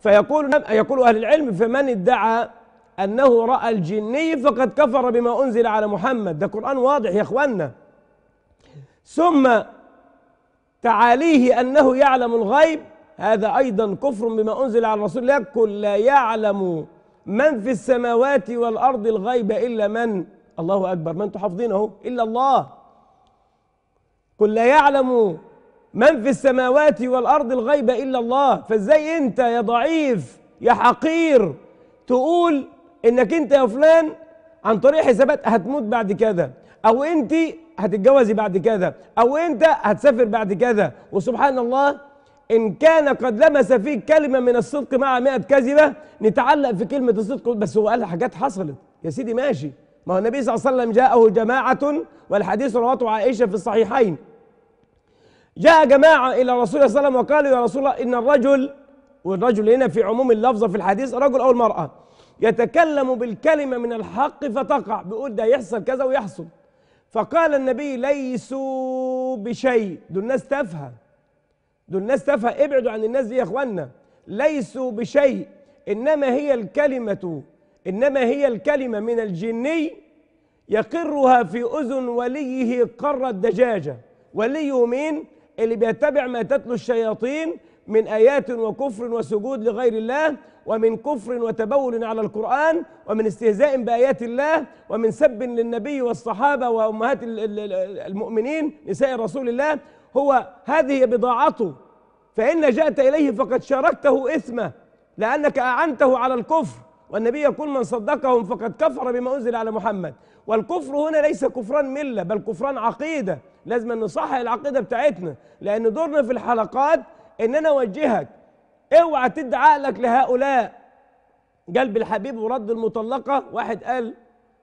فيقول يقول أهل العلم فمن ادعى أنه رأى الجني فقد كفر بما أنزل على محمد ده قرآن واضح يا إخوانا ثم تعاليه أنه يعلم الغيب هذا أيضا كفر بما أنزل على الرسول الله قل لا يعلم من في السماوات والأرض الغيب إلا من الله أكبر من تحفظينه إلا الله قل لا يعلم من في السماوات والأرض الغيب إلا الله فازاي أنت يا ضعيف يا حقير تقول إنك أنت يا فلان عن طريق حسابات هتموت بعد كذا أو أنت هتتجوزي بعد كذا أو أنت هتسافر بعد كذا وسبحان الله إن كان قد لمس فيك كلمة من الصدق مع مئة كذبة نتعلق في كلمة الصدق بس هو قال حاجات حصلت يا سيدي ماشي ما هو النبي صلى الله عليه وسلم جاءه جماعة والحديث رواه عائشة في الصحيحين جاء جماعة إلى رسول الله صلى الله عليه وسلم وقالوا يا رسول الله إن الرجل والرجل هنا في عموم اللفظة في الحديث رجل أو المرأة يتكلم بالكلمة من الحق فتقع بيقول ده يحصل كذا ويحصل فقال النبي ليسوا بشيء دول ناس تافهة دول ناس تافهة ابعدوا عن الناس دي يا إخوانا ليسوا بشيء إنما هي الكلمة إنما هي الكلمة من الجني يقرها في أذن وليه قر الدجاجة وليه مين؟ اللي بيتبع ما تتلو الشياطين من آيات وكفر وسجود لغير الله ومن كفر وتبول على القرآن ومن استهزاء بآيات الله ومن سب للنبي والصحابة وأمهات المؤمنين نساء رسول الله هو هذه بضاعته فإن جاءت إليه فقد شاركته إثمه لأنك أعنته على الكفر والنبي يقول من صدقهم فقد كفر بما أنزل على محمد والكفر هنا ليس كفران ملة بل كفران عقيدة لازم نصحح العقيده بتاعتنا لان دورنا في الحلقات ان انا اوجهك اوعى تدي عقلك لهؤلاء قلب الحبيب ورد المطلقه واحد قال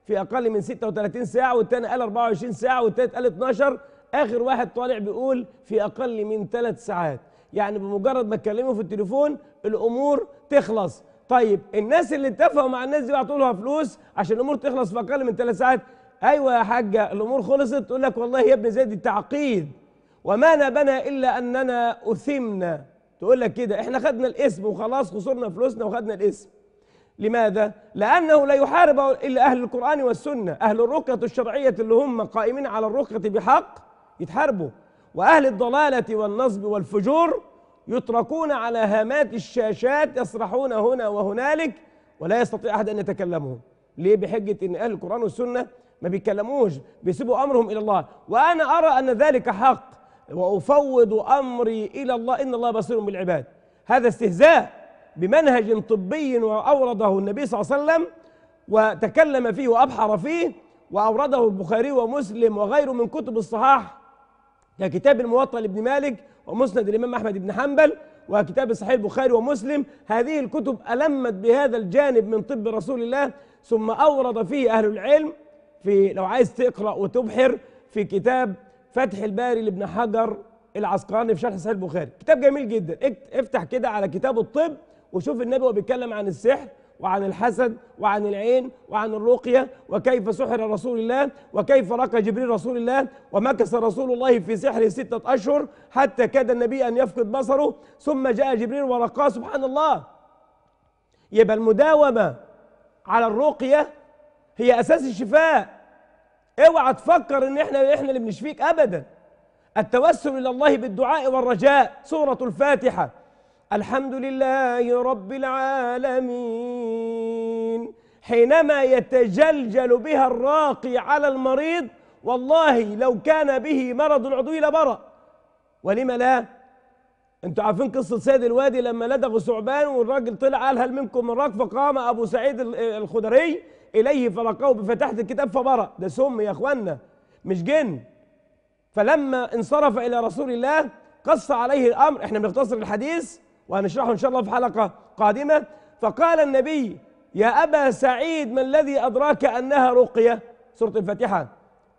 في اقل من 36 ساعه والتاني قال 24 ساعه والتالت قال 12 اخر واحد طالع بيقول في اقل من 3 ساعات يعني بمجرد ما تكلمه في التليفون الامور تخلص طيب الناس اللي اتفقوا مع الناس دي بعتوا لها فلوس عشان الامور تخلص في اقل من 3 ساعات ايوه يا حاجه الامور خلصت تقول لك والله يا ابن زيد التعقيد وما نبنا الا اننا اثمنا تقول لك كده احنا خدنا الاسم وخلاص خسرنا فلوسنا وخدنا الاسم لماذا؟ لأنه لا يحارب إلا أهل القرآن والسنة أهل الرقية الشرعية اللي هم قائمين على الرقية بحق يتحاربوا وأهل الضلالة والنصب والفجور يتركون على هامات الشاشات يسرحون هنا وهنالك ولا يستطيع أحد أن يتكلمهم ليه بحجة أن أهل القرآن والسنة ما بيتكلموش بيسيبوا امرهم الى الله وانا ارى ان ذلك حق وافوض امري الى الله ان الله بصير بالعباد هذا استهزاء بمنهج طبي واورده النبي صلى الله عليه وسلم وتكلم فيه وابحر فيه واورده البخاري ومسلم وغيره من كتب الصحاح ككتاب الموطأ لابن مالك ومسند الامام احمد بن حنبل وكتاب صحيح البخاري ومسلم هذه الكتب ألمت بهذا الجانب من طب رسول الله ثم أورد فيه أهل العلم في لو عايز تقرا وتبحر في كتاب فتح الباري لابن حجر العسقلاني في شرح صحيح البخاري كتاب جميل جدا افتح كده على كتاب الطب وشوف النبي وهو بيتكلم عن السحر وعن الحسد وعن العين وعن الرقية وكيف سحر رسول الله وكيف رقى جبريل رسول الله ومكث رسول الله في سحره ستة أشهر حتى كاد النبي أن يفقد بصره ثم جاء جبريل ورقاه سبحان الله يبقى المداومة على الرقية هي أساس الشفاء اوعى تفكر ان احنا احنا اللي بنشفيك ابدا التوسل الى الله بالدعاء والرجاء سوره الفاتحه الحمد لله رب العالمين حينما يتجلجل بها الراقي على المريض والله لو كان به مرض عضوي لبرأ ولم لا انتوا عارفين قصه سيد الوادي لما لدغ ثعبان والراجل طلع قال هل منكم من راك فقام ابو سعيد الخدري إليه فلقاه بفتحة الكتاب فبرأ ده سم يا أخوانا مش جن فلما انصرف إلى رسول الله قص عليه الأمر احنا بنختصر الحديث وهنشرحه إن شاء الله في حلقة قادمة فقال النبي يا أبا سعيد ما الذي أدراك أنها رقية سورة الفاتحة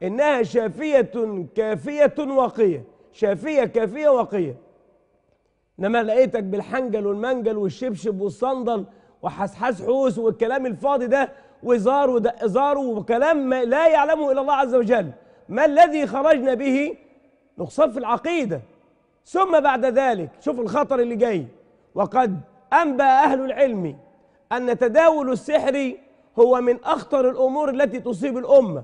إنها شافية كافية وقية شافية كافية وقية إنما لقيتك بالحنجل والمنجل والشبشب والصندل وحسحس حوس والكلام الفاضي ده وزار وزار وكلام لا يعلمه إلا الله عز وجل ما الذي خرجنا به نقصف في العقيدة ثم بعد ذلك شوف الخطر اللي جاي وقد أنبأ أهل العلم أن تداول السحر هو من أخطر الأمور التي تصيب الأمة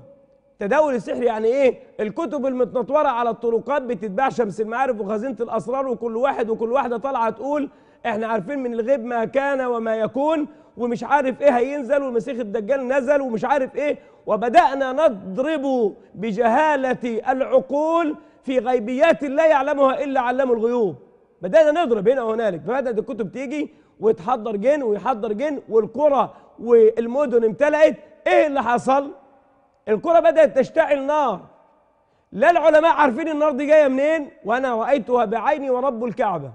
تداول السحر يعني إيه الكتب المتنطورة على الطرقات بتتباع شمس المعارف وخزينة الأسرار وكل واحد وكل واحدة طالعة تقول احنا عارفين من الغيب ما كان وما يكون ومش عارف ايه هينزل والمسيح الدجال نزل ومش عارف ايه وبدانا نضرب بجهاله العقول في غيبيات لا يعلمها الا علام الغيوب بدانا نضرب هنا وهنالك فبدات الكتب تيجي وتحضر جن ويحضر جن والقرى والمدن امتلأت ايه اللي حصل القرى بدات تشتعل نار لا العلماء عارفين النار دي جايه منين وانا رايتها بعيني ورب الكعبه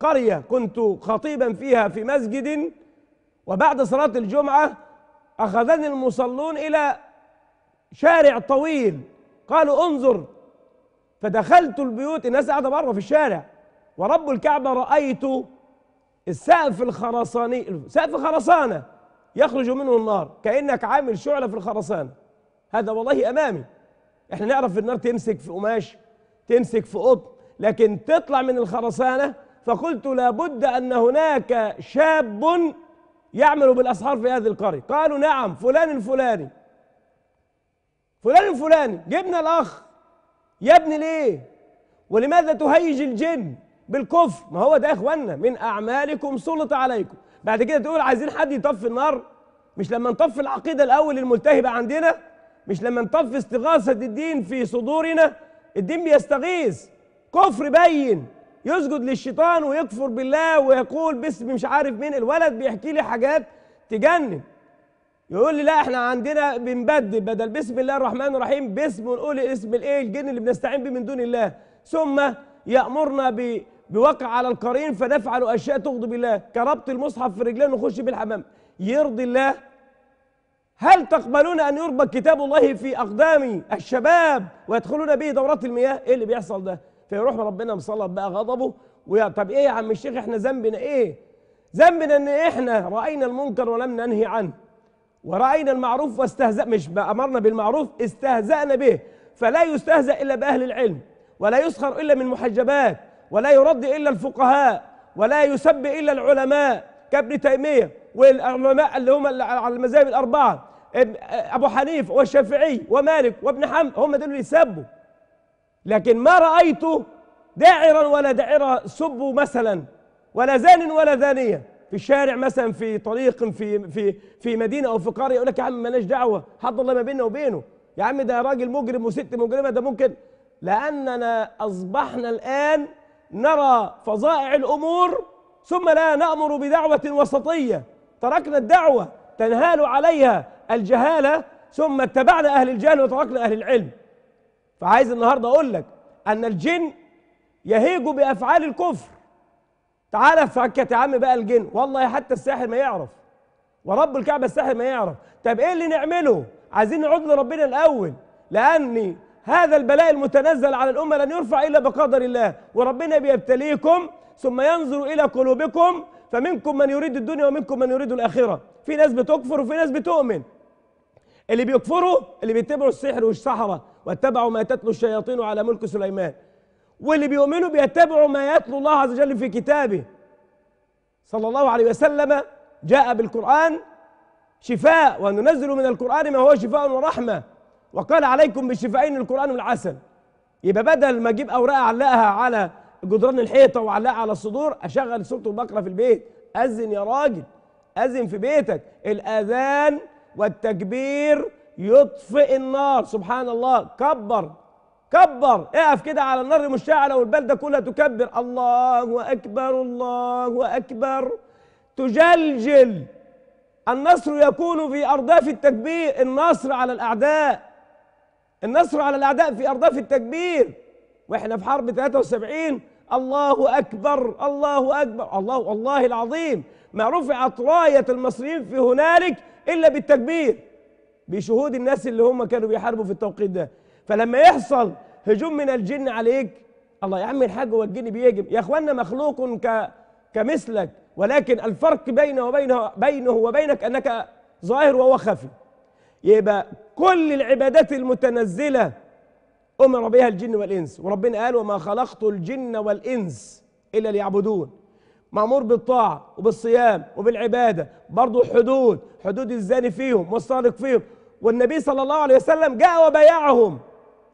قريه كنت خطيبا فيها في مسجد وبعد صلاة الجمعة أخذني المصلون إلى شارع طويل قالوا انظر فدخلت البيوت الناس قاعدة بره في الشارع ورب الكعبة رأيت السقف الخرساني سقف خرسانة يخرج منه النار كأنك عامل شعلة في الخرسانة هذا والله أمامي احنا نعرف النار تمسك في قماش تمسك في قطن لكن تطلع من الخرسانة فقلت لابد أن هناك شاب يعملوا بالأسحار في هذه القرية قالوا نعم فلان الفلاني فلان الفلاني جبنا الأخ يا ابني ليه ولماذا تهيج الجن بالكفر ما هو ده يا إخوانا من أعمالكم سلط عليكم بعد كده تقول عايزين حد يطفي النار مش لما نطفي العقيدة الأول الملتهبة عندنا مش لما نطفي استغاثة الدين في صدورنا الدين بيستغيث كفر بين يسجد للشيطان ويكفر بالله ويقول باسم مش عارف مين الولد بيحكي لي حاجات تجنن يقول لي لا احنا عندنا بنبدل بدل بسم الله الرحمن الرحيم باسم ونقول اسم الايه الجن اللي بنستعين به من دون الله ثم يامرنا ب بوقع على القرين فنفعل اشياء تغضب الله كربط المصحف في رجلين ونخش بالحمام الحمام يرضي الله هل تقبلون ان يربط كتاب الله في اقدام الشباب ويدخلون به دورات المياه ايه اللي بيحصل ده فيروح ربنا مسلط بقى غضبه ويا طب ايه يا عم الشيخ احنا ذنبنا ايه ذنبنا ان احنا راينا المنكر ولم ننهي عنه وراينا المعروف واستهزأ مش امرنا بالمعروف استهزأنا به فلا يستهزأ الا باهل العلم ولا يسخر الا من محجبات ولا يرد الا الفقهاء ولا يسب الا العلماء كابن تيميه والعلماء اللي هم على المذاهب الاربعه ابو حنيفه والشافعي ومالك وابن حنبل هم دول اللي يسبوا لكن ما رأيت داعرا ولا داعرة سب مثلا ولا زان ولا زانية في الشارع مثلا في طريق في في في مدينة أو في قرية يقول لك يا عم مالناش دعوة حد الله ما بيننا وبينه يا عم ده راجل مجرم وست مجرمة ده ممكن لأننا أصبحنا الآن نرى فظائع الأمور ثم لا نأمر بدعوة وسطية تركنا الدعوة تنهال عليها الجهالة ثم اتبعنا أهل الجهل وتركنا أهل العلم فعايز النهارده اقول لك ان الجن يهيج بافعال الكفر تعالى فكت يا عم بقى الجن والله حتى الساحر ما يعرف ورب الكعبه الساحر ما يعرف طب ايه اللي نعمله عايزين نعود لربنا الاول لان هذا البلاء المتنزل على الامه لن يرفع الا بقدر الله وربنا بيبتليكم ثم ينظر الى قلوبكم فمنكم من يريد الدنيا ومنكم من يريد الاخره في ناس بتكفر وفي ناس بتؤمن اللي بيكفروا اللي بيتبعوا السحر والسحره واتبعوا ما تتلو الشياطين على ملك سليمان واللي بيؤمنوا بيتبعوا ما يتلو الله عز وجل في كتابه صلى الله عليه وسلم جاء بالقرآن شفاء وننزل من القرآن ما هو شفاء ورحمة وقال عليكم بالشفائين القرآن والعسل يبقى بدل ما اجيب أوراق اعلقها على جدران الحيطة واعلقها على الصدور اشغل سورة البقرة في البيت أذن يا راجل أذن في بيتك الأذان والتكبير يطفئ النار سبحان الله كبر كبر اقف كده على النار المشتعله والبلده كلها تكبر الله اكبر الله اكبر تجلجل النصر يكون في ارداف التكبير النصر على الاعداء النصر على الاعداء في ارداف التكبير واحنا في حرب 73 الله اكبر الله اكبر الله والله العظيم ما رفعت رايه المصريين في هنالك الا بالتكبير بشهود الناس اللي هم كانوا بيحاربوا في التوقيت ده فلما يحصل هجوم من الجن عليك الله يا عم الحاج هو الجن بيهجم يا اخوانا مخلوق ك كمثلك ولكن الفرق بينه وبينه بينه وبينك انك ظاهر وهو خفي يبقى كل العبادات المتنزله امر بها الجن والانس وربنا قال وما خلقت الجن والانس الا ليعبدون مأمور بالطاعة وبالصيام وبالعبادة برضه حدود حدود الزاني فيهم والسارق فيهم والنبي صلى الله عليه وسلم جاء وبايعهم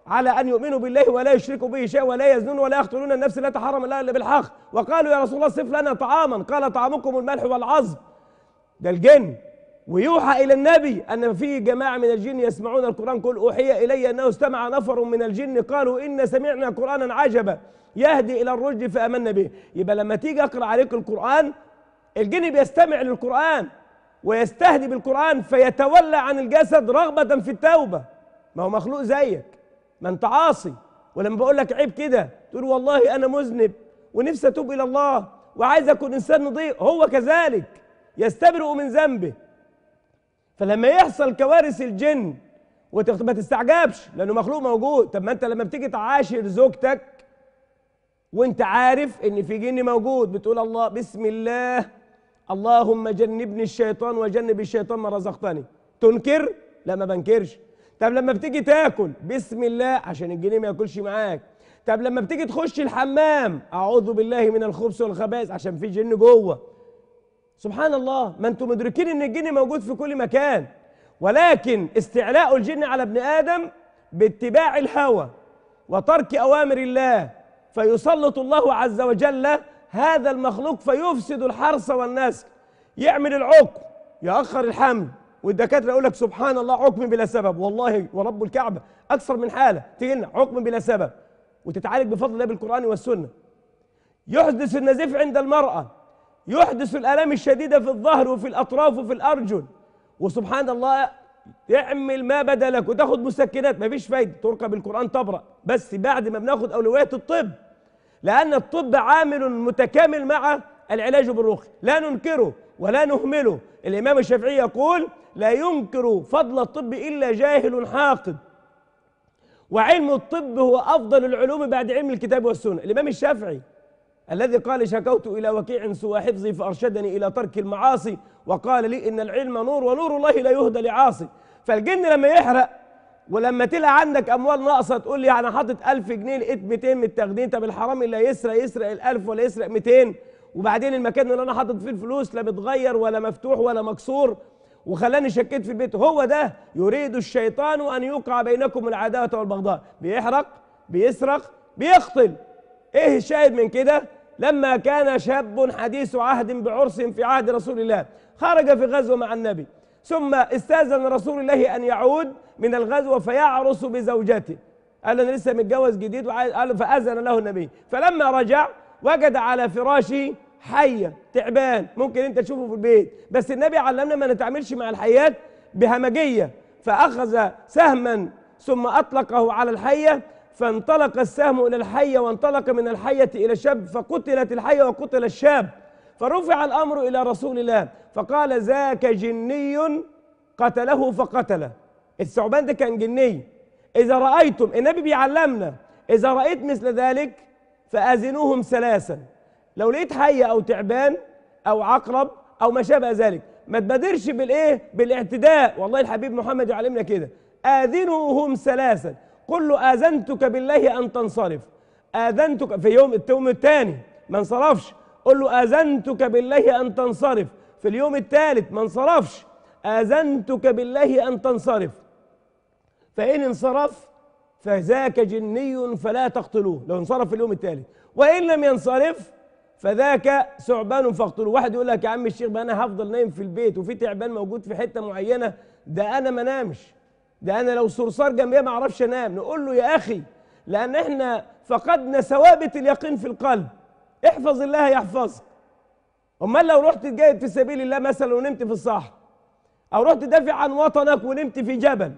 على أن يؤمنوا بالله ولا يشركوا به شيئا ولا يزنون ولا يقتلون النفس التي حرم الله إلا بالحق وقالوا يا رسول الله صف لنا طعاما قال طعامكم الملح والعظم ده الجن ويوحى إلى النبي أن في جماعة من الجن يسمعون القرآن قل أوحي إلي أنه استمع نفر من الجن قالوا إن سمعنا قرآنا عجبا يهدي إلى الرشد فآمنا به يبقى لما تيجي أقرأ عليك القرآن الجن بيستمع للقرآن ويستهدي بالقرآن فيتولى عن الجسد رغبة في التوبة ما هو مخلوق زيك ما انت عاصي ولما بقول لك عيب كده تقول والله أنا مذنب ونفسي أتوب إلى الله وعايز أكون إنسان نضيق هو كذلك يستبرئ من ذنبه فلما يحصل كوارث الجن وما تستعجبش لأنه مخلوق موجود طب ما أنت لما بتيجي تعاشر زوجتك وأنت عارف إن في جن موجود بتقول الله بسم الله اللهم جنبني الشيطان وجنب الشيطان ما رزقتني تنكر لا ما بنكرش طب لما بتيجي تاكل بسم الله عشان الجنيه ما ياكلش معاك طب لما بتيجي تخش الحمام اعوذ بالله من الخبث والخبائث عشان في جن جوه سبحان الله ما انتم مدركين ان الجن موجود في كل مكان ولكن استعلاء الجن على ابن ادم باتباع الهوى وترك اوامر الله فيسلط الله عز وجل هذا المخلوق فيفسد الحرث والنسل يعمل العقم يأخر الحمل والدكاتره يقول لك سبحان الله عقم بلا سبب والله ورب الكعبه اكثر من حاله تجينا عقم بلا سبب وتتعالج بفضل الله بالقران والسنه يحدث النزيف عند المراه يحدث الالام الشديده في الظهر وفي الاطراف وفي الارجل وسبحان الله تعمل ما بدا لك وتاخد مسكنات ما فيش فايده تركب القران تبرأ بس بعد ما بناخد اولويات الطب لأن الطب عامل متكامل مع العلاج بالرقي لا ننكره ولا نهمله الإمام الشافعي يقول لا ينكر فضل الطب إلا جاهل حاقد وعلم الطب هو أفضل العلوم بعد علم الكتاب والسنة الإمام الشافعي الذي قال شكوت إلى وكيع سوى حفظي فأرشدني إلى ترك المعاصي وقال لي إن العلم نور ونور الله لا يهدى لعاصي فالجن لما يحرق ولما تلقى عندك اموال ناقصه تقول لي انا حاطط 1000 جنيه لقيت 200 من طب الحرام اللي هيسرق يسرق ال 1000 ولا يسرق 200 وبعدين المكان اللي انا حاطط فيه الفلوس لا متغير ولا مفتوح ولا مكسور وخلاني شكيت في البيت هو ده يريد الشيطان ان يوقع بينكم العداوه والبغضاء بيحرق بيسرق بيقتل ايه الشاهد من كده لما كان شاب حديث عهد بعرس في عهد رسول الله خرج في غزوه مع النبي ثم استاذن رسول الله ان يعود من الغزوة فيعرس بزوجته قال أنا لسه متجوز جديد وعايز قال فأذن له النبي فلما رجع وجد على فراشه حية تعبان ممكن أنت تشوفه في البيت بس النبي علمنا ما نتعاملش مع الحيات بهمجية فأخذ سهما ثم أطلقه على الحية فانطلق السهم إلى الحية وانطلق من الحية إلى الشاب فقتلت الحية وقتل الشاب فرفع الأمر إلى رسول الله فقال ذاك جني قتله فقتله الثعبان ده كان جني إذا رأيتم النبي بيعلمنا إذا رأيت مثل ذلك فآذنوهم ثلاثا لو لقيت حي أو تعبان أو عقرب أو ما شابه ذلك ما تبادرش بالإيه بالاعتداء والله الحبيب محمد يعلمنا كده آذنوهم ثلاثا قل له آذنتك بالله أن تنصرف آذنتك في يوم اليوم الثاني ما انصرفش قل له آذنتك بالله أن تنصرف في اليوم الثالث ما انصرفش آذنتك بالله أن تنصرف فإن انصرف فذاك جني فلا تقتلوه لو انصرف في اليوم التالي وإن لم ينصرف فذاك ثعبان فاقتلوه واحد يقول لك يا عم الشيخ بقى أنا هفضل نايم في البيت وفي تعبان موجود في حتة معينة ده أنا ما نامش ده أنا لو صرصار جنبي ما أعرفش أنام نقول له يا أخي لأن إحنا فقدنا ثوابت اليقين في القلب احفظ الله يحفظك امال لو رحت تجاهد في سبيل الله مثلا ونمت في الصحراء او رحت تدافع عن وطنك ونمت في جبل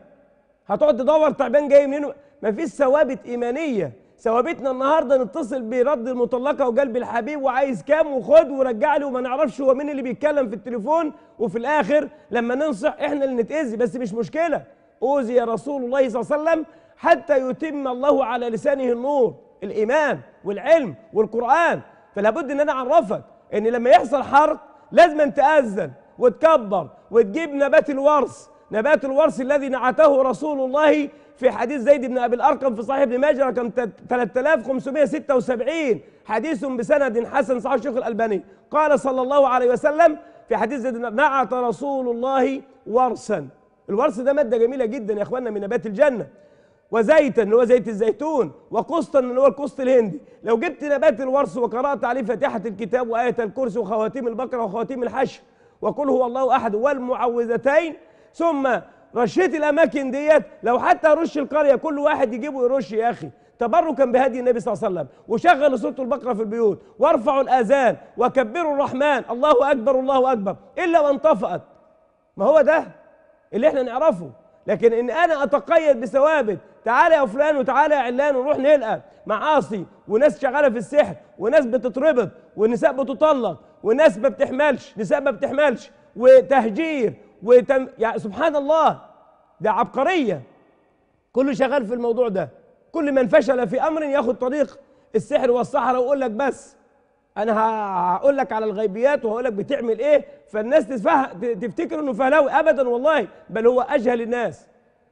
هتقعد تدور تعبان جاي منين مفيش ثوابت ايمانيه ثوابتنا النهارده نتصل برد المطلقه وقلب الحبيب وعايز كام وخد ورجع لي وما نعرفش هو مين اللي بيتكلم في التليفون وفي الاخر لما ننصح احنا اللي نتاذي بس مش مشكله اوذي رسول الله صلى الله عليه وسلم حتى يتم الله على لسانه النور الايمان والعلم والقران فلا بد ان انا اعرفك ان لما يحصل حرق لازم تاذن وتكبر وتجيب نبات الورث نبات الورس الذي نعته رسول الله في حديث زيد بن أبي الأرقم في صحيح ابن ماجه رقم 3576 حديث بسند حسن صحيح الشيخ الألباني قال صلى الله عليه وسلم في حديث زيد نعت رسول الله ورسا الورس ده مادة جميلة جدا يا إخواننا من نبات الجنة وزيتا اللي هو زيت الزيتون وقسطا اللي هو القسط الهندي لو جبت نبات الورس وقرأت عليه فاتحة الكتاب وآية الكرسي وخواتيم البقرة وخواتيم الحشر وقل هو الله أحد والمعوذتين ثم رشيت الاماكن ديت لو حتى رش القريه كل واحد يجيبه يرش يا اخي تبركا بهدي النبي صلى الله عليه وسلم وشغلوا سوره البقره في البيوت وارفعوا الاذان وكبروا الرحمن الله اكبر الله اكبر الا وانطفأت ما هو ده اللي احنا نعرفه لكن ان انا اتقيد بثوابت تعالى يا فلان وتعالى يا علان ونروح نلقى معاصي وناس شغاله في السحر وناس بتتربط ونساء بتطلق وناس ما بتحملش نساء ما بتحملش وتهجير وتم يعني سبحان الله ده عبقرية كله شغال في الموضوع ده كل من فشل في أمر ياخد طريق السحر والسحرة ويقول لك بس أنا هقول لك على الغيبيات وهقول لك بتعمل إيه فالناس تفتكر إنه فهلاوي أبدا والله بل هو أجهل الناس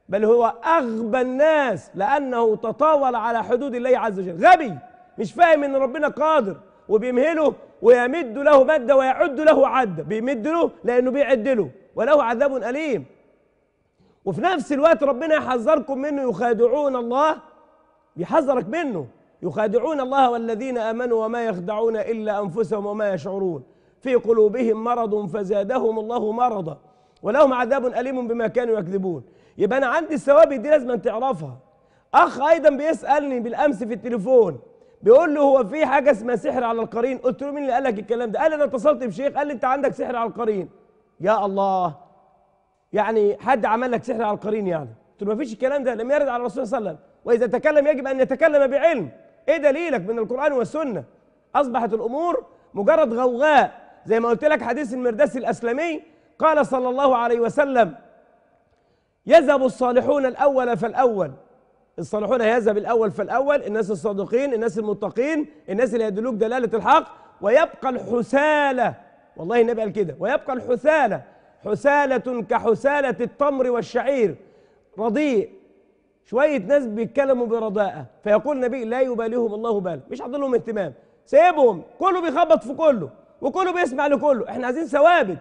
بل هو أغبى الناس لأنه تطاول على حدود الله عز وجل غبي مش فاهم إن ربنا قادر وبيمهله ويمد له مدة ويعد له عد بيمد له لأنه بيعد له وله عذاب أليم وفي نفس الوقت ربنا يحذركم منه يخادعون الله بيحذرك منه يخادعون الله والذين امنوا وما يخدعون الا انفسهم وما يشعرون في قلوبهم مرض فزادهم الله مرضا ولهم عذاب اليم بما كانوا يكذبون يبقى انا عندي الثوابت دي لازم تعرفها اخ ايضا بيسالني بالامس في التليفون بيقول له هو في حاجه اسمها سحر على القرين قلت له مين اللي قال لك الكلام ده قال انا اتصلت بشيخ قال لي انت عندك سحر على القرين يا الله يعني حد عمل لك سحر على القرين يعني قلت له ما فيش الكلام ده لم يرد على الرسول صلى الله عليه وسلم واذا تكلم يجب ان يتكلم بعلم ايه دليلك من القران والسنه اصبحت الامور مجرد غوغاء زي ما قلت لك حديث المرداسي الاسلمي قال صلى الله عليه وسلم يذهب الصالحون الاول فالاول الصالحون يذهب الاول فالاول الناس الصادقين الناس المتقين الناس اللي يدلوك دلاله الحق ويبقى الحساله والله النبي قال كده ويبقى الحثالة حثالة كحثالة التمر والشعير رضيء شوية ناس بيتكلموا برضاءة فيقول النبي لا يباليهم الله بال مش حاطين لهم اهتمام سيبهم كله بيخبط في كله وكله بيسمع لكله احنا عايزين ثوابت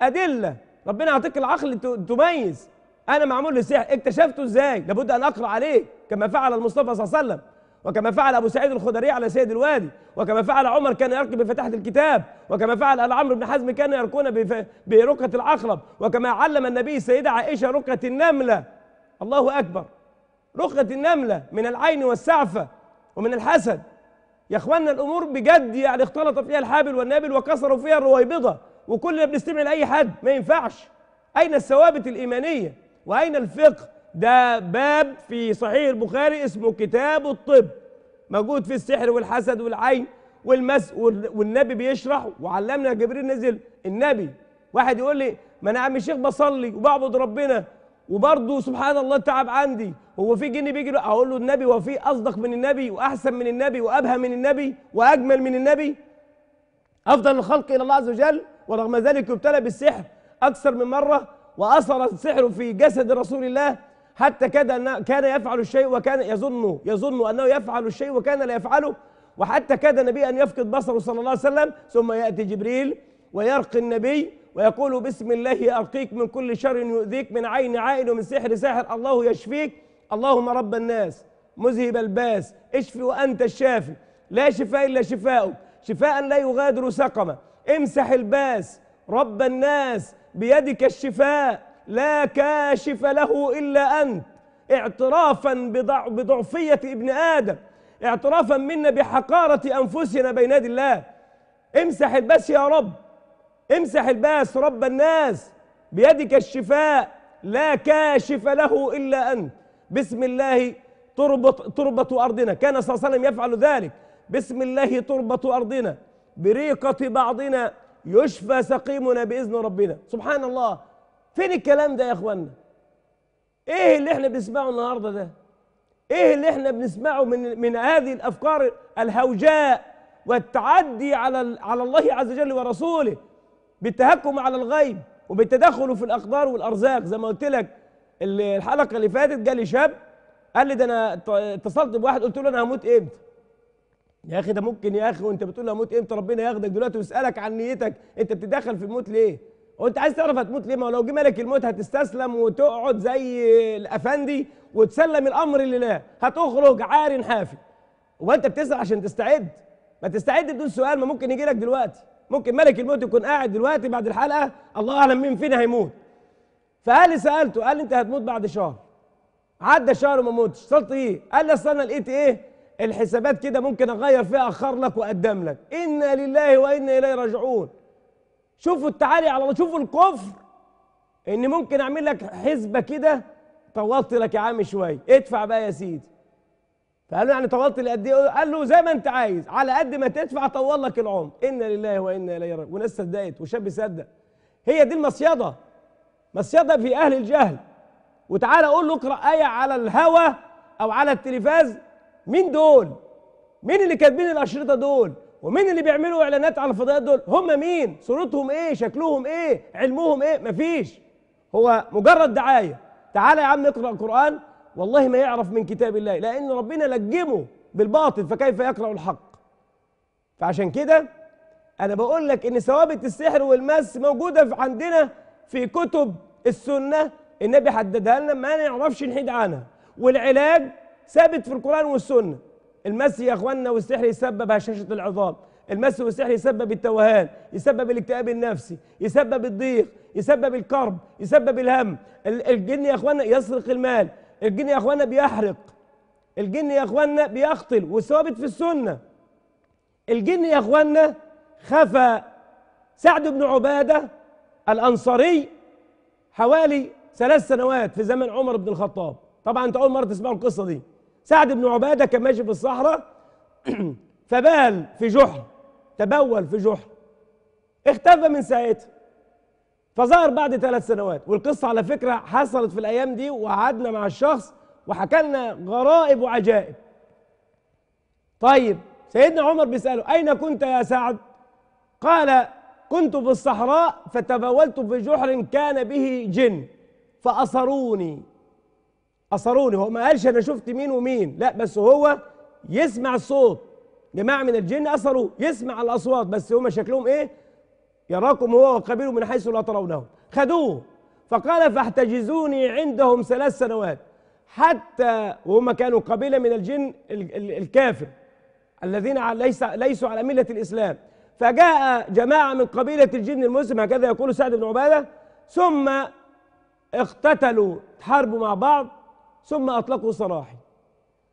أدلة ربنا يعطيك العقل تميز أنا معمول للسحر اكتشفته ازاي لابد أن أقرأ عليه كما فعل المصطفى صلى الله عليه وسلم وكما فعل أبو سعيد الخدري على سيد الوادي وكما فعل عمر كان يرقي بفتحة الكتاب وكما فعل العمر بن حزم كان يرقون برقة العقرب وكما علم النبي السيدة عائشة رقة النملة الله أكبر رقة النملة من العين والسعفة ومن الحسد يا اخوانا الامور بجد يعني اختلط فيها الحابل والنابل وكسروا فيها الرويبضه وكلنا بنستمع لاي حد ما ينفعش اين الثوابت الايمانيه واين الفقه ده باب في صحيح البخاري اسمه كتاب الطب موجود في السحر والحسد والعين والمس والنبي بيشرح وعلمنا جبريل نزل النبي واحد يقول لي ما انا عم الشيخ بصلي وبعبد ربنا وبرضه سبحان الله تعب عندي هو في جن بيجي اقول له النبي هو في اصدق من النبي واحسن من النبي وابهى من النبي واجمل من النبي افضل الخلق الى الله عز وجل ورغم ذلك ابتلى بالسحر اكثر من مره واثر السحر في جسد رسول الله حتى كاد كان يفعل الشيء وكان يظن يظن انه يفعل الشيء وكان لا يفعله وحتى كاد النبي ان يفقد بصره صلى الله عليه وسلم ثم ياتي جبريل ويرقي النبي ويقول بسم الله ارقيك من كل شر يؤذيك من عين عائل ومن سحر ساحر الله يشفيك اللهم رب الناس مذهب الباس اشفي وانت الشافي لا شفاء الا شفاؤك شفاء لا يغادر سقما امسح الباس رب الناس بيدك الشفاء لا كاشف له إلا أنت اعترافا بضعفية ابن آدم اعترافا منا بحقارة أنفسنا بين يدي الله امسح الباس يا رب امسح الباس رب الناس بيدك الشفاء لا كاشف له إلا أنت بسم الله تربط تربة أرضنا كان صلى الله عليه وسلم يفعل ذلك بسم الله تربة أرضنا بريقة بعضنا يشفى سقيمنا بإذن ربنا سبحان الله فين الكلام ده يا اخوانا ايه اللي احنا بنسمعه النهارده ده ايه اللي احنا بنسمعه من من هذه الافكار الهوجاء والتعدي على على الله عز وجل ورسوله بالتهكم على الغيب وبالتدخل في الاقدار والارزاق زي ما قلت لك الحلقه اللي فاتت جالي شاب قال لي ده انا اتصلت بواحد قلت له انا هموت امتى يا اخي ده ممكن يا اخي وانت بتقول هموت امتى ربنا ياخدك دلوقتي ويسالك عن نيتك انت بتتدخل في الموت ليه وانت عايز تعرف هتموت ليه ما لو جه ملك الموت هتستسلم وتقعد زي الافندي وتسلم الامر لله هتخرج عار حافي وانت بتسال عشان تستعد ما تستعد بدون سؤال ما ممكن يجي لك دلوقتي ممكن ملك الموت يكون قاعد دلوقتي بعد الحلقه الله اعلم مين فينا هيموت فقال سالته قال انت هتموت بعد شهر عدى شهر وما موتش صلت ايه قال لي اصل انا لقيت ايه الحسابات كده ممكن اغير فيها اخر لك واقدم لك انا لله وانا اليه راجعون شوفوا التعالي على الله شوفوا الكفر ان ممكن اعمل لك حزبه كده طولت لك يا عم شويه ادفع بقى يا سيدي فقال له يعني طولت لي قد ايه قال له زي ما انت عايز على قد ما تدفع طول لك العمر انا لله وانا اليه راجعون وناس صدقت وشاب صدق هي دي المصيده مصيده في اهل الجهل وتعالى قول له اقرا ايه على الهوى او على التلفاز مين دول مين اللي كاتبين الاشرطه دول ومين اللي بيعملوا اعلانات على الفضائيات دول هم مين صورتهم ايه شكلهم ايه علمهم ايه مفيش هو مجرد دعايه تعالى يا عم اقرا القران والله ما يعرف من كتاب الله لان ربنا لجمه بالباطل فكيف يقرا الحق فعشان كده انا بقول لك ان ثوابت السحر والمس موجوده عندنا في كتب السنه النبي حددها لنا ما نعرفش نحيد عنها والعلاج ثابت في القران والسنه المس يا اخواننا والسحر يسبب هشاشه العظام المس والسحر يسبب التوهان يسبب الاكتئاب النفسي يسبب الضيق يسبب الكرب يسبب الهم الجن يا اخواننا يسرق المال الجن يا اخواننا بيحرق الجن يا اخواننا بيقتل وثابت في السنه الجن يا اخواننا خفى سعد بن عباده الانصاري حوالي ثلاث سنوات في زمن عمر بن الخطاب طبعا انت اول مره تسمعوا القصه دي سعد بن عبادة كان ماشي في الصحراء فبال في جحر تبول في جحر اختفى من ساعتها فظهر بعد ثلاث سنوات والقصة على فكرة حصلت في الأيام دي وقعدنا مع الشخص وحكى لنا غرائب وعجائب طيب سيدنا عمر بيسأله أين كنت يا سعد قال كنت في الصحراء فتبولت في جحر كان به جن فأصروني أصروني هو ما قالش أنا شفت مين ومين لا بس هو يسمع الصوت جماعة من الجن أثروا يسمع الأصوات بس هما شكلهم إيه يراكم هو وقبيله من حيث لا ترونه خدوه فقال فاحتجزوني عندهم ثلاث سنوات حتى وهم كانوا قبيلة من الجن الكافر الذين ليس ليسوا على ملة الإسلام فجاء جماعة من قبيلة الجن المسلم هكذا يقول سعد بن عبادة ثم اقتتلوا حاربوا مع بعض ثم أطلقوا سراحي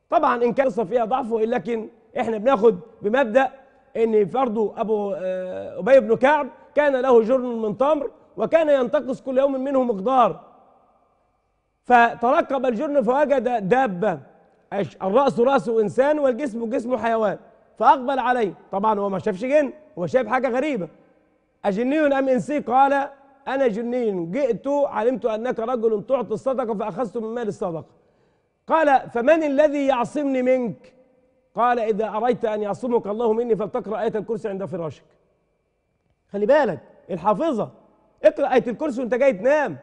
طبعا إن كان فيها ضعف لكن إحنا بناخد بمبدأ أن فرضه أبو آه، أبي بن كعب كان له جرن من تمر وكان ينتقص كل يوم منه مقدار فترقب الجرن فوجد دابة الرأس رأس إنسان والجسم جسم حيوان فأقبل عليه طبعا هو ما شافش جن هو شايف حاجة غريبة أجني أم إنسي قال أنا جني جئت علمت أنك رجل تعطي الصدقة فأخذت من مال الصدقة قال فمن الذي يعصمني منك قال إذا أريت أن يعصمك الله مني فلتقرأ آية الكرسي عند فراشك خلي بالك الحافظة اقرأ آية الكرسي وانت جاي تنام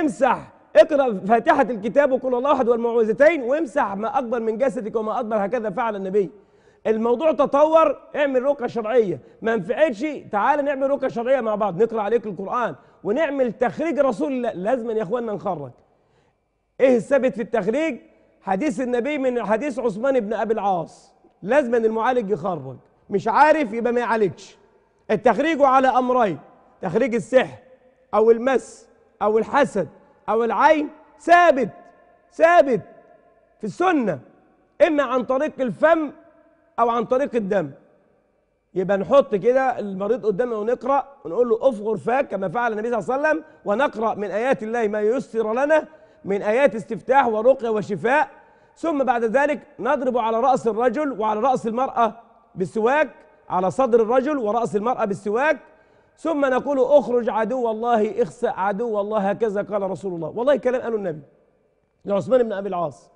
امسح اقرأ فاتحة الكتاب وقل الله أحد والمعوذتين وامسح ما أكبر من جسدك وما أكبر هكذا فعل النبي الموضوع تطور اعمل رقى شرعية ما نفعتش تعال نعمل رقى شرعية مع بعض نقرأ عليك القرآن ونعمل تخريج رسول الله لازم يا اخواننا نخرج ايه الثابت في التخريج حديث النبي من حديث عثمان بن ابي العاص لازم أن المعالج يخرج مش عارف يبقى ما يعالجش التخريج على امرين تخريج السحر او المس او الحسد او العين ثابت ثابت في السنه اما عن طريق الفم او عن طريق الدم يبقى نحط كده المريض قدامنا ونقرا ونقول له افغر فاك كما فعل النبي صلى الله عليه وسلم ونقرا من ايات الله ما ييسر لنا من آيات استفتاح ورقية وشفاء ثم بعد ذلك نضرب على رأس الرجل وعلى رأس المرأة بالسواك على صدر الرجل ورأس المرأة بالسواك ثم نقول اخرج عدو الله اخسأ عدو الله هكذا قال رسول الله والله كلام قاله النبي لعثمان بن أبي العاص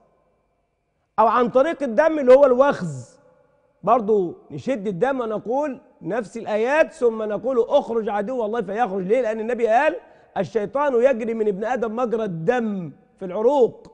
أو عن طريق الدم اللي هو الوخز برضو نشد الدم ونقول نفس الآيات ثم نقول اخرج عدو الله فيخرج ليه لأن النبي قال الشيطان يجري من ابن ادم مجرى الدم في العروق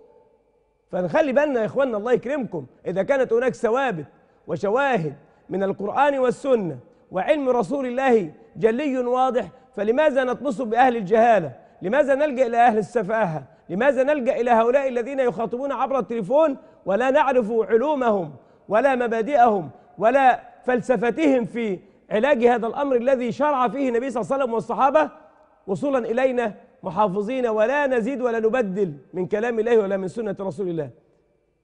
فنخلي بالنا يا اخواننا الله يكرمكم اذا كانت هناك ثوابت وشواهد من القران والسنه وعلم رسول الله جلي واضح فلماذا نطمس باهل الجهاله؟ لماذا نلجا الى اهل السفاهه؟ لماذا نلجا الى هؤلاء الذين يخاطبون عبر التليفون ولا نعرف علومهم ولا مبادئهم ولا فلسفتهم في علاج هذا الامر الذي شرع فيه النبي صلى الله عليه وسلم والصحابه وصولا إلينا محافظين ولا نزيد ولا نبدل من كلام الله ولا من سنة رسول الله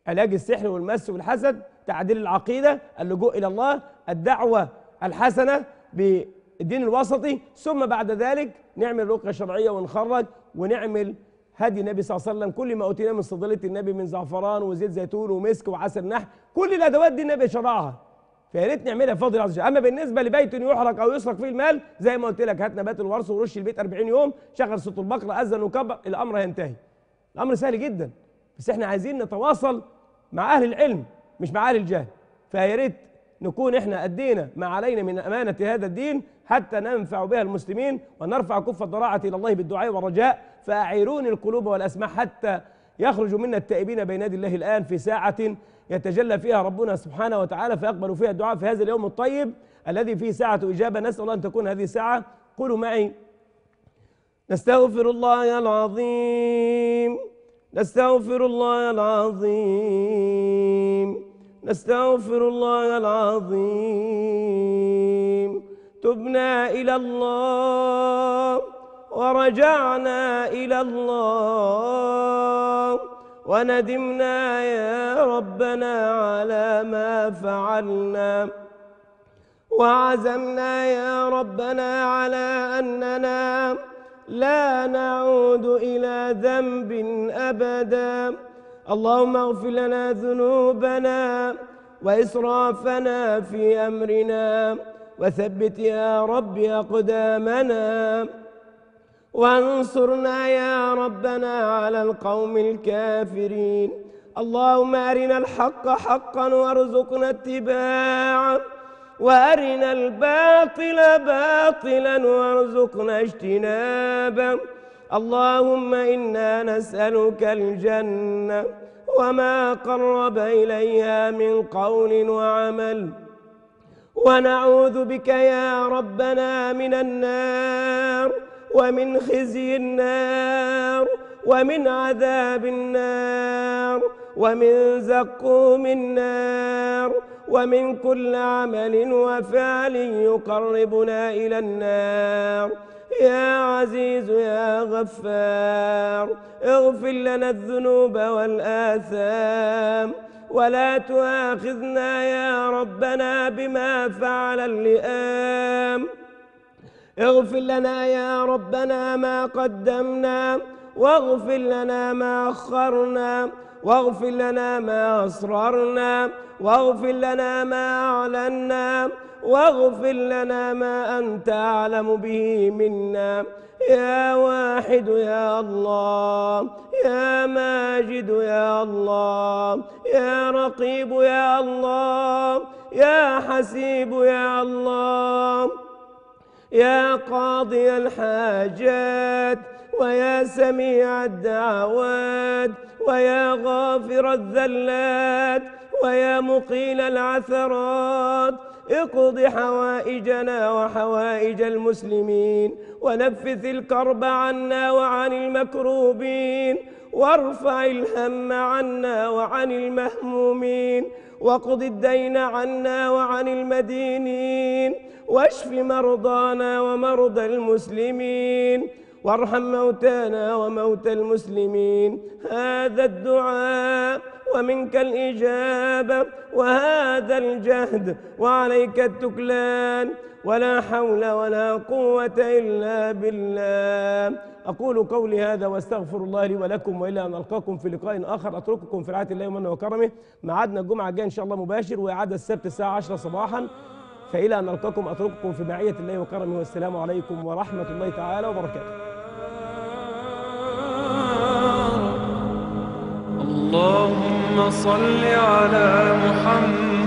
علاج السحر والمس والحسد تعديل العقيدة اللجوء إلى الله الدعوة الحسنة بالدين الوسطي ثم بعد ذلك نعمل رقية شرعية ونخرج ونعمل هدي النبي صلى الله عليه وسلم كل ما أوتينا من صدلة النبي من زعفران وزيت زيتون ومسك وعسل نحل كل الأدوات دي النبي شرعها فيا ريت نعملها بفضل الله اما بالنسبه لبيت يحرق او يسرق فيه المال زي ما قلت لك هات نبات الورث ورش البيت 40 يوم شغل صوت البقره اذن وكبر الامر هينتهي الامر سهل جدا بس احنا عايزين نتواصل مع اهل العلم مش مع اهل الجهل فيا ريت نكون احنا ادينا ما علينا من امانه هذا الدين حتى ننفع بها المسلمين ونرفع كف الضراعه الى الله بالدعاء والرجاء فاعيروني القلوب والاسماع حتى يخرج منا التائبين بين يدي الله الان في ساعه يتجلى فيها ربنا سبحانه وتعالى فيقبل فيها الدعاء في هذا اليوم الطيب الذي فيه ساعة إجابة نسأل الله أن تكون هذه الساعة قولوا معي نستغفر الله العظيم نستغفر الله العظيم نستغفر الله العظيم تبنا إلى الله ورجعنا إلى الله وندمنا يا ربنا على ما فعلنا وعزمنا يا ربنا على أننا لا نعود إلى ذنب أبدا اللهم اغفر لنا ذنوبنا وإسرافنا في أمرنا وثبت يا رب أقدامنا وانصرنا يا ربنا على القوم الكافرين اللهم أرنا الحق حقا وارزقنا اتباعه وأرنا الباطل باطلا وارزقنا اجتنابه اللهم إنا نسألك الجنة وما قرب إليها من قول وعمل ونعوذ بك يا ربنا من النار ومن خزي النار ومن عذاب النار ومن زقوم النار ومن كل عمل وفعل يقربنا إلى النار يا عزيز يا غفار اغفر لنا الذنوب والآثام ولا تؤاخذنا يا ربنا بما فعل اللئام اغفر لنا يا ربنا ما قدمنا واغفر لنا ما أخرنا واغفر لنا ما أسررنا واغفر لنا ما أعلنا واغفر لنا ما أنت أعلم به منا يا واحد يا الله يا ماجد يا الله يا رقيب يا الله يا حسيب يا الله يا قاضي الحاجات ويا سميع الدعوات ويا غافر الذلات ويا مقيل العثرات اقض حوائجنا وحوائج المسلمين ونفث الكرب عنا وعن المكروبين وارفع الهم عنا وعن المهمومين وقض الدين عنا وعن المدينين واشف مرضانا ومرضى المسلمين وارحم موتانا وموتى المسلمين هذا الدعاء ومنك الإجابة وهذا الجهد وعليك التكلان ولا حول ولا قوة إلا بالله أقول قولي هذا وأستغفر الله لي ولكم وإلى أن ألقاكم في لقاء آخر أترككم في رعاية الله ومنه وكرمه معادنا الجمعة الجاية إن شاء الله مباشر وإعادة السبت الساعة 10 صباحا فإلى أن ألقاكم أترككم في معية الله وكرمه والسلام عليكم ورحمة الله تعالى وبركاته اللهم اللهم صل على محمد